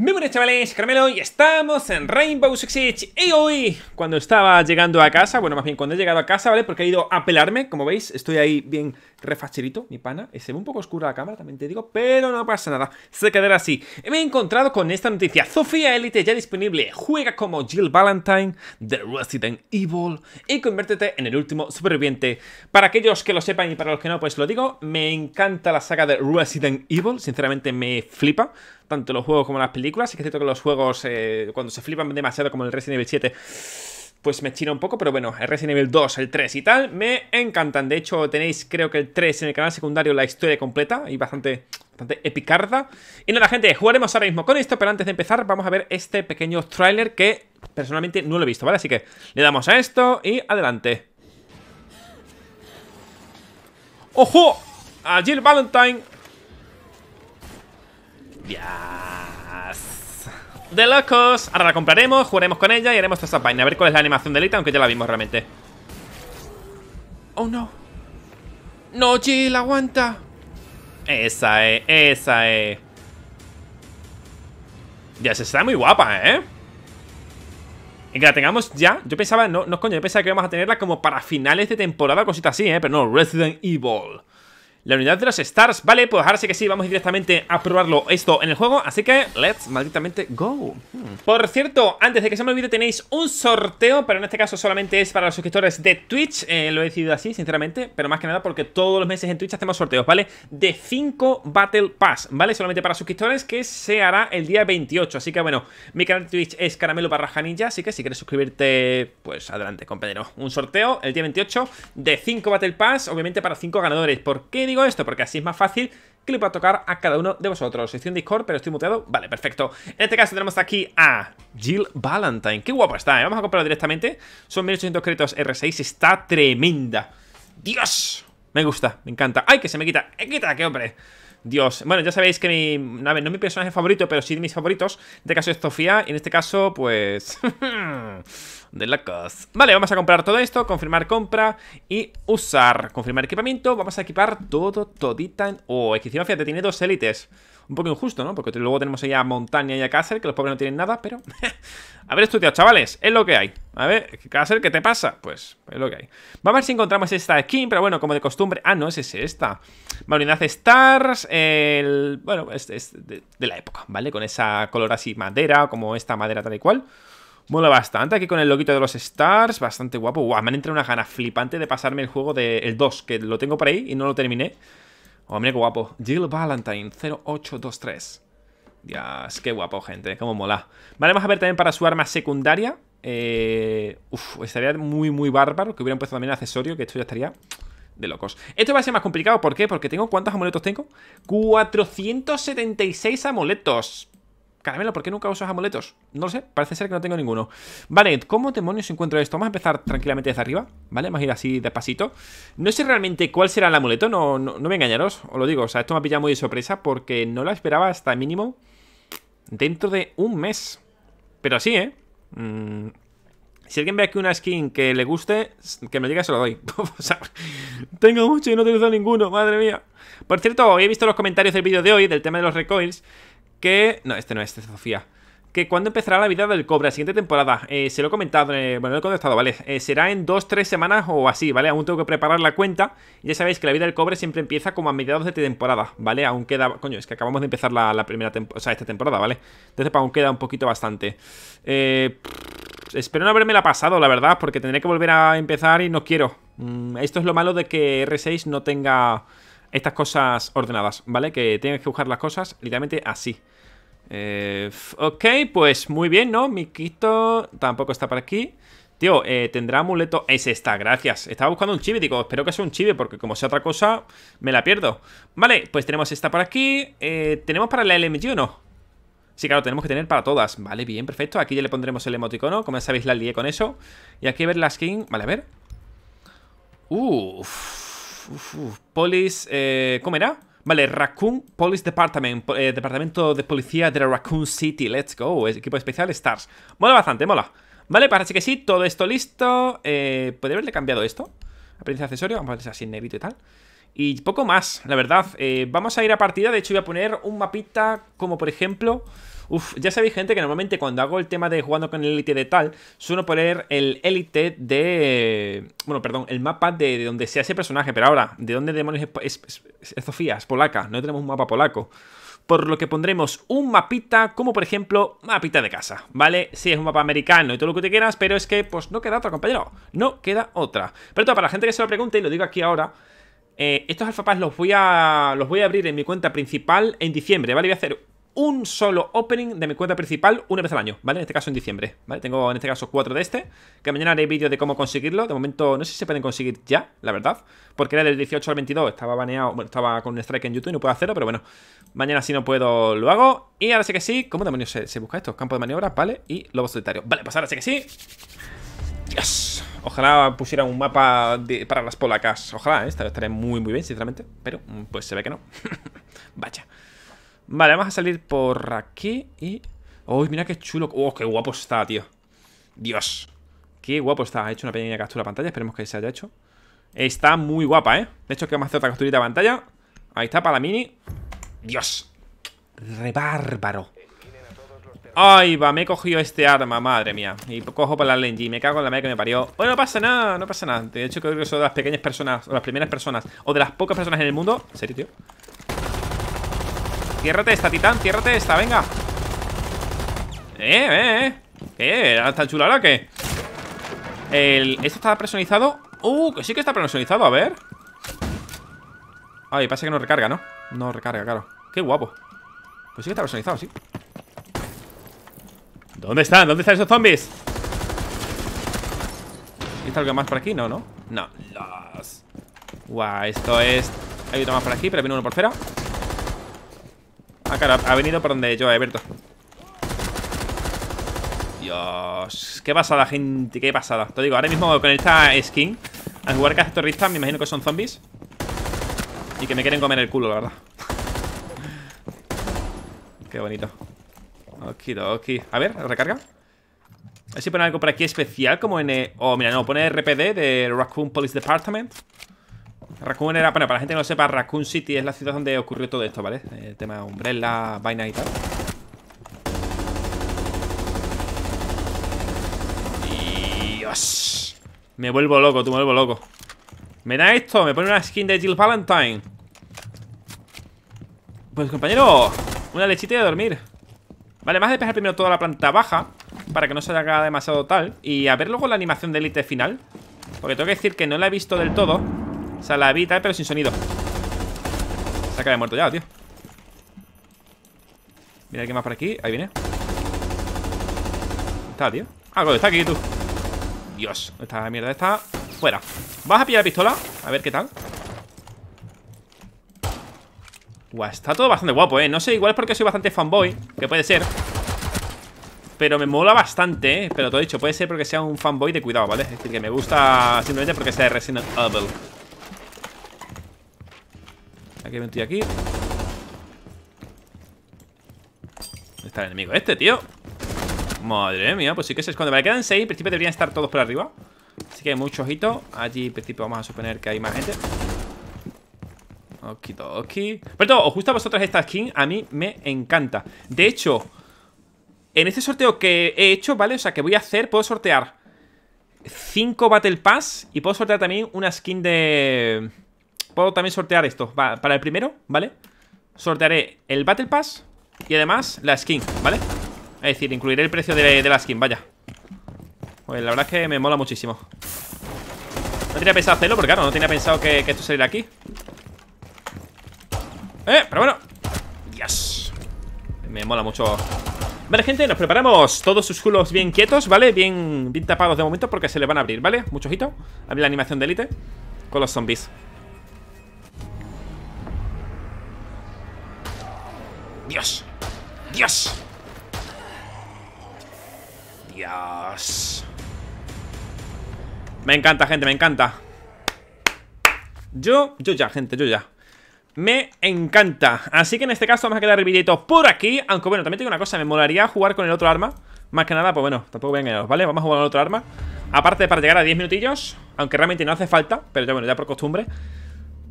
Muy buenas chavales, Carmelo y estamos en Rainbow Six Siege Y hoy, cuando estaba llegando a casa, bueno más bien cuando he llegado a casa, ¿vale? Porque he ido a pelarme, como veis, estoy ahí bien refacherito, mi pana. Eh, se ve un poco oscura la cámara, también te digo, pero no pasa nada, se quedará así. Me he encontrado con esta noticia. Sofía Elite ya disponible. Juega como Jill Valentine de Resident Evil y conviértete en el último superviviente. Para aquellos que lo sepan y para los que no, pues lo digo, me encanta la saga de Resident Evil, sinceramente me flipa tanto los juegos como las películas. y que cierto que los juegos, eh, cuando se flipan demasiado como el Resident Evil 7, pues me china un poco, pero bueno, el Resident Evil 2, el 3 y tal, me encantan. De hecho, tenéis, creo que el 3 en el canal secundario, la historia completa y bastante, epicarda. Y nada, gente, jugaremos ahora mismo con esto, pero antes de empezar vamos a ver este pequeño tráiler que personalmente no lo he visto, ¿vale? Así que le damos a esto y adelante. ¡Ojo! A Jill Valentine. Ya de locos. Ahora la compraremos, jugaremos con ella y haremos toda esa vaina. A ver cuál es la animación de Lita, aunque ya la vimos realmente. Oh, no. No, Jill, aguanta. Esa es, esa es. Ya se está muy guapa, ¿eh? Y que la tengamos ya. Yo pensaba, no, no coño, yo pensaba que íbamos a tenerla como para finales de temporada o cositas así, ¿eh? Pero no, Resident Evil. La unidad de los stars, vale, pues ahora sí que sí, vamos directamente a probarlo esto en el juego Así que, let's malditamente go hmm. Por cierto, antes de que se me olvide tenéis un sorteo Pero en este caso solamente es para los suscriptores de Twitch eh, Lo he decidido así, sinceramente Pero más que nada porque todos los meses en Twitch hacemos sorteos, ¿vale? De 5 Battle Pass, ¿vale? Solamente para suscriptores que se hará el día 28 Así que bueno, mi canal de Twitch es caramelo barra janilla Así que si quieres suscribirte, pues adelante, compañero Un sorteo el día 28 de 5 Battle Pass, obviamente para 5 ganadores ¿Por qué digo esto? Porque así es más fácil que le pueda tocar a cada uno de vosotros. en Discord, pero estoy muteado. Vale, perfecto. En este caso tenemos aquí a Jill Valentine. Qué guapo está, ¿eh? Vamos a comprarlo directamente. Son 1800 créditos R6. Está tremenda. ¡Dios! Me gusta, me encanta. ¡Ay, que se me quita! quita, qué hombre! Dios. Bueno, ya sabéis que mi. no es mi personaje favorito, pero sí de mis favoritos. De este caso es Sofía. Y en este caso, pues. Hmm, de la locos Vale, vamos a comprar todo esto, confirmar compra y usar, confirmar equipamiento Vamos a equipar todo, todita en... Oh, es que tiene dos élites Un poco injusto, ¿no? Porque luego tenemos ahí Montaña y a que los pobres no tienen nada, pero... A ver, estudiado, chavales, es lo que hay A ver, hacer ¿qué te pasa? Pues, es lo que hay Vamos a ver si encontramos esta skin, pero bueno, como de costumbre... Ah, no, es esta La Stars, el... Bueno, es, de, de la época, ¿vale? Con esa color así madera, como esta madera tal y cual Mola bastante, aquí con el loquito de los Stars, bastante guapo. me han entrado una gana flipante de pasarme el juego del 2, que lo tengo por ahí y no lo terminé. Oh, mira qué guapo. Jill Valentine, 0823. Dios, qué guapo, gente, cómo mola. Vale, vamos a ver también para su arma secundaria. Eh, uf, estaría muy, muy bárbaro que hubieran puesto también accesorio, que esto ya estaría de locos. Esto va a ser más complicado, ¿por qué? Porque tengo, ¿cuántos amuletos tengo? 476 amuletos. Caramelo, ¿por qué nunca usas amuletos? No lo sé, parece ser que no tengo ninguno. Vale, ¿cómo demonios encuentro esto? Vamos a empezar tranquilamente desde arriba, ¿vale? Vamos a ir así despacito. No sé realmente cuál será el amuleto, no, no, me engañaros, os lo digo. O sea, esto me ha pillado muy de sorpresa porque no la esperaba hasta mínimo dentro de un mes. Pero así, ¿eh? Mm, si alguien ve aquí una skin que le guste, que me diga, se lo doy. o sea, tengo mucho y no tengo ninguno, madre mía. Por cierto, he visto los comentarios del vídeo de hoy del tema de los recoils que... No, este no, este es este Sofía. Que cuando empezará la vida del cobre? ¿La siguiente temporada. Eh, se lo he comentado, eh, bueno, lo he contestado, ¿vale? Eh, será en dos, tres semanas o así, ¿vale? Aún tengo que preparar la cuenta. Ya sabéis que la vida del cobre siempre empieza como a mediados de temporada, ¿vale? Aún queda... Coño, es que acabamos de empezar la, primera temporada, o sea, esta temporada, ¿vale? Entonces pues, aún queda un poquito bastante. espero no haberme la pasado, la verdad, porque tendré que volver a empezar y no quiero. Mm, esto es lo malo de que R6 no tenga estas cosas ordenadas, ¿vale? Que tienes que buscar las cosas literalmente así. Eh, ok, pues muy bien, ¿no? Miquito tampoco está por aquí. Tío, eh, tendrá amuleto. es esta, gracias. Estaba buscando un chibi, digo, espero que sea un chibi, porque como sea otra cosa, me la pierdo. Vale, pues tenemos esta por aquí. Eh, ¿Tenemos para la LMG o no? Sí, claro, tenemos que tener para todas. Vale, bien, perfecto. Aquí ya le pondremos el emoticono. Como ya sabéis, la lié con eso. Y aquí ver la skin. Vale, a ver. Uff. Uf, Police... Eh, ¿Cómo era? Vale, Raccoon Police Department, eh, Departamento de Policía de la Raccoon City, let's go, equipo especial Stars. Mola bastante, mola. Vale, parece que sí, todo esto listo. Eh, Podría haberle cambiado esto. de accesorio, vamos a ponerse así en y tal. Y poco más, la verdad. Eh, vamos a ir a partida, de hecho voy a poner un mapita como por ejemplo... Uf, ya sabéis, gente, que normalmente cuando hago el tema de jugando con el Elite de tal, suelo poner el Elite de. Bueno, perdón, el mapa de, donde sea ese personaje, pero ahora, ¿de dónde demonios es, Sofía? Es polaca, no tenemos un mapa polaco por lo que pondremos un mapita, como por ejemplo, mapita de casa, ¿vale? Sí, es un mapa americano y todo lo que te quieras, pero es que, pues, no queda otra, compañero, no queda otra. Pero todo, para la gente que se lo pregunte, y lo digo aquí ahora, eh, estos alfapas los voy a los voy a abrir en mi cuenta principal en diciembre, ¿vale? Voy a hacer un solo opening de mi cuenta principal una vez al año, ¿vale? En este caso en diciembre, ¿vale? Tengo en este caso cuatro de este, que mañana haré vídeo de cómo conseguirlo. De momento no sé si se pueden conseguir ya, la verdad, porque era del 18 al 22, estaba baneado, bueno, estaba con un strike en YouTube y no puedo hacerlo, pero bueno, mañana si no puedo lo hago. Y ahora sí que sí, ¿cómo demonios se, busca esto? Campo de maniobra, ¿vale? Y lobo solitario. Vale, pues ahora sí que sí. Dios Ojalá pusiera un mapa para las polacas. Ojalá, ¿eh? Estaré muy, muy bien, sinceramente. Pero pues se ve que no. Vaya. Vale, vamos a salir por aquí y... ¡Uy, mira qué chulo! ¡Oh, qué guapo está, tío! ¡Dios! ¡Qué guapo está! Ha hecho una pequeña captura de pantalla, esperemos que se haya hecho Está muy guapa, ¿eh? De hecho, que vamos a hacer otra capturita de pantalla Ahí está, para la mini ¡Dios! bárbaro! Ay, va, me he cogido este arma, madre mía Y cojo para la LNG, me cago en la madre que me parió Bueno, no pasa nada, no pasa nada De hecho, creo que soy de las pequeñas personas, o las primeras personas O de las pocas personas en el mundo ¿En serio, tío? Cierrate esta, titán, Cierrate esta, venga Eh, eh, eh ¿Qué? está tan chula que? El... ¿Esto está personalizado? Uh, que sí que está personalizado, a ver Ay, pasa que no recarga, ¿no? No recarga, claro Qué guapo Pues sí que está personalizado, sí ¿Dónde están? ¿Dónde están esos zombies? ¿Está algo más por aquí? No, ¿no? No, Guau, esto es... Hay otro más por aquí, pero viene uno por fuera Ah, claro, ha venido por donde yo, Alberto. Dios, qué pasada, gente, qué pasada. Te digo, ahora mismo con esta skin, al jugar terroristas, me imagino que son zombies. Y que me quieren comer el culo, la verdad. qué bonito. Ok, doki. A ver, recarga. A ver si ponen algo por aquí especial, como en. Oh, mira, no, pone RPD de Raccoon Police Department. Raccoon era, bueno, para la gente que no sepa, Raccoon City es la ciudad donde ocurrió todo esto, ¿vale? El tema de Umbrella, vaina y tal. Dios. Me vuelvo loco, tú me vuelvo loco. ¿Me da esto? ¿Me pone una skin de Jill Valentine? Pues compañero, una lechita y a dormir. Vale, más a despejar primero toda la planta baja Para que no se haga demasiado tal Y a ver luego la animación de élite final Porque tengo que decir que no la he visto del todo o sea, la pero sin sonido. Saca de muerto ya, tío. Mira, ¿qué más por aquí? Ahí viene. ¿Dónde está, tío? Ah, coño, está aquí, tú. Dios, esta mierda está fuera. Vas a pillar la pistola, a ver qué tal. Guau, está todo bastante guapo, ¿eh? No sé, igual es porque soy bastante fanboy, que puede ser. Pero me mola bastante, ¿eh? Pero todo dicho, puede ser porque sea un fanboy de cuidado, ¿vale? Es decir, que me gusta simplemente porque sea de Resident Evil. Que me estoy aquí. ¿Dónde está el enemigo este, tío? Madre mía, pues sí que se esconde. Vale, quedan 6. En principio deberían estar todos por arriba. Así que mucho ojito. Allí, en principio, vamos a suponer que hay más gente. Okidoki. Por todo, os gusta a vosotros esta skin. A mí me encanta. De hecho, en este sorteo que he hecho, ¿vale? O sea, que voy a hacer, puedo sortear 5 Battle Pass y puedo sortear también una skin de puedo también sortear esto Para el primero, ¿vale? Sortearé el Battle Pass Y además la skin, ¿vale? Es decir, incluiré el precio de, la skin, vaya Pues la verdad es que me mola muchísimo No tenía pensado hacerlo, porque claro, no tenía pensado que, esto saliera aquí Eh, pero bueno Dios Me mola mucho Vale, gente, nos preparamos todos sus culos bien quietos, ¿vale? Bien, bien tapados de momento porque se le van a abrir, ¿vale? Mucho ojito Abrir la animación de élite con los zombies Dios. Dios. Dios. Me encanta, gente, me encanta. Yo, yo ya, gente, yo ya. Me encanta. Así que en este caso vamos a quedar el videito por aquí. Aunque bueno, también tengo una cosa. Me molaría jugar con el otro arma. Más que nada, pues bueno, tampoco voy a engañaros, ¿vale? Vamos a jugar con el otro arma. Aparte para llegar a 10 minutillos. Aunque realmente no hace falta. Pero ya bueno, ya por costumbre.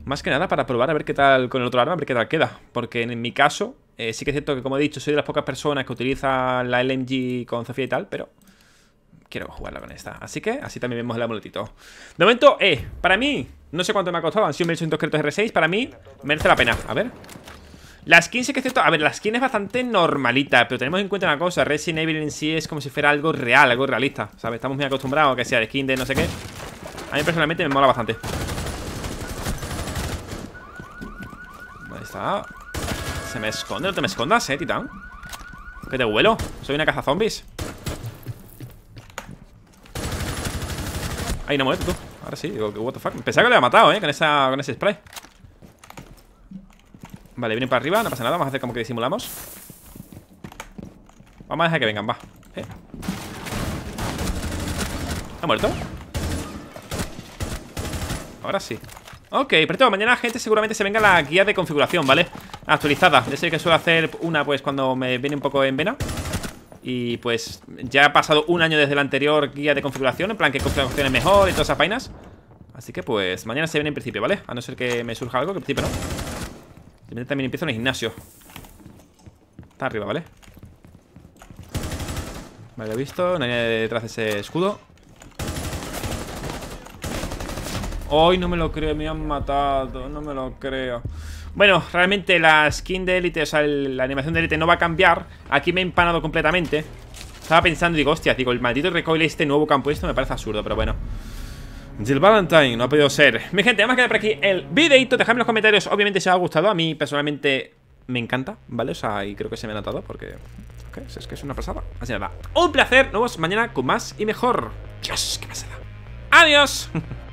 Más que nada para probar a ver qué tal con el otro arma. A ver qué tal queda. Porque en mi caso, eh, sí que es cierto que, como he dicho, soy de las pocas personas que utilizan la LMG con Zofia y tal, pero quiero jugarla con esta. Así que así también vemos el amuletito. De momento, eh, para mí, no sé cuánto me ha costado, han sido 1800 créditos R6, para mí merece la pena. A ver. La skin sí que es cierto, a ver, la skin es bastante normalita, pero tenemos en cuenta una cosa, Resident Evil en sí es como si fuera algo real, algo realista, ¿sabes? Estamos muy acostumbrados a que sea de skin de no sé qué. A mí personalmente me mola bastante. Ahí está. Se me esconde, no te me escondas, eh, titán Que te vuelo, soy una caza zombies Ahí no muerto tú Ahora sí, digo, what the fuck Pensaba que lo había matado, eh, con, con ese spray Vale, viene para arriba, no pasa nada Vamos a hacer como que disimulamos Vamos a dejar que vengan, va eh. ¿Ha muerto? Ahora sí Ok, pero mañana, gente, seguramente se venga la guía de configuración, ¿vale? actualizada. de sé que suelo hacer una pues cuando me viene un poco en vena. Y pues ya ha pasado un año desde la anterior guía de configuración, en plan que configuración cuestiones mejor y todas esas vainas. Así que pues mañana se viene en principio, ¿vale? A no ser que me surja algo, que en principio no. También empiezo en el gimnasio. Está arriba, ¿vale? Vale, lo he visto. Nadie detrás de ese escudo. Hoy no me lo creo, me han matado. No me lo creo. Bueno, realmente la skin de élite, o sea, la animación de élite no va a cambiar Aquí me he empanado completamente Estaba pensando, digo, hostia, digo, el maldito recoil este nuevo campo, esto me parece absurdo, pero bueno Jill Valentine, no ha podido ser Mi gente, vamos a quedar por aquí el videito Dejadme en los comentarios, obviamente si os ha gustado A mí, personalmente, me encanta, ¿vale? O sea, y creo que se me ha notado porque... es que es una pasada Así nada, un placer, nos vemos mañana con más y mejor Dios, qué pasada Adiós